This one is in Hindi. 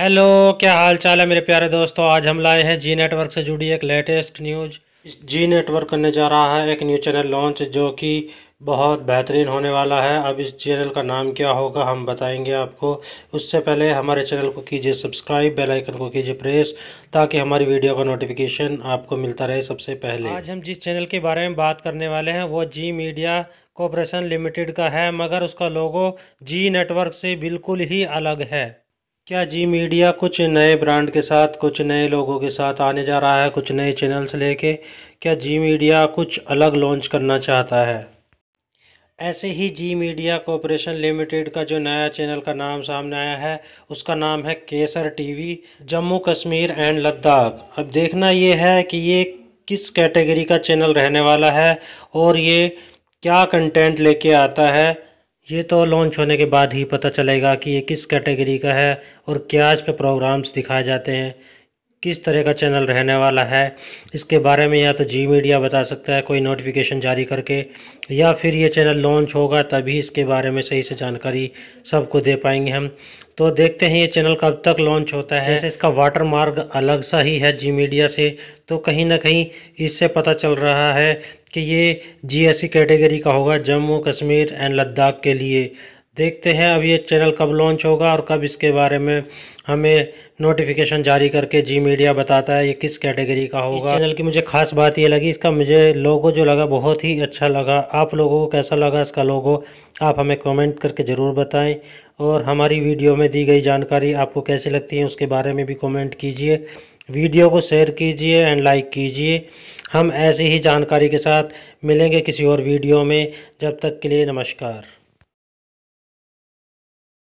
हेलो क्या हाल चाल है मेरे प्यारे दोस्तों आज हम लाए हैं जी नेटवर्क से जुड़ी एक लेटेस्ट न्यूज़ जी नेटवर्क करने जा रहा है एक न्यू चैनल लॉन्च जो कि बहुत बेहतरीन होने वाला है अब इस चैनल का नाम क्या होगा हम बताएंगे आपको उससे पहले हमारे चैनल को कीजिए सब्सक्राइब बेल आइकन को कीजिए प्रेस ताकि हमारी वीडियो का नोटिफिकेशन आपको मिलता रहे सबसे पहले आज हम जिस चैनल के बारे में बात करने वाले हैं वो जी मीडिया कॉरपोरेशन लिमिटेड का है मगर उसका लोगो जी नेटवर्क से बिल्कुल ही अलग है क्या जी मीडिया कुछ नए ब्रांड के साथ कुछ नए लोगों के साथ आने जा रहा है कुछ नए चैनल्स लेके क्या जी मीडिया कुछ अलग लॉन्च करना चाहता है ऐसे ही जी मीडिया कॉरपोरेशन लिमिटेड का जो नया चैनल का नाम सामने आया है उसका नाम है केसर टीवी जम्मू कश्मीर एंड लद्दाख अब देखना ये है कि ये किस कैटेगरी का चैनल रहने वाला है और ये क्या कंटेंट लेके आता है ये तो लॉन्च होने के बाद ही पता चलेगा कि ये किस कैटेगरी का है और क्या इस पर प्रोग्राम्स दिखाए जाते हैं किस तरह का चैनल रहने वाला है इसके बारे में या तो जी मीडिया बता सकता है कोई नोटिफिकेशन जारी करके या फिर ये चैनल लॉन्च होगा तभी इसके बारे में सही से जानकारी सबको दे पाएंगे हम तो देखते हैं ये चैनल कब तक लॉन्च होता है जैसे इसका वाटर मार्ग अलग सा ही है जी मीडिया से तो कहीं ना कहीं इससे पता चल रहा है कि ये जी कैटेगरी का होगा जम्मू कश्मीर एंड लद्दाख के लिए देखते हैं अब ये चैनल कब लॉन्च होगा और कब इसके बारे में हमें नोटिफिकेशन जारी करके जी मीडिया बताता है ये किस कैटेगरी का होगा चैनल की मुझे खास बात ये लगी इसका मुझे लोगो जो लगा बहुत ही अच्छा लगा आप लोगों को कैसा लगा इसका लोगो आप हमें कमेंट करके ज़रूर बताएं और हमारी वीडियो में दी गई जानकारी आपको कैसी लगती है उसके बारे में भी कॉमेंट कीजिए वीडियो को शेयर कीजिए एंड लाइक कीजिए हम ऐसी ही जानकारी के साथ मिलेंगे किसी और वीडियो में जब तक के लिए नमस्कार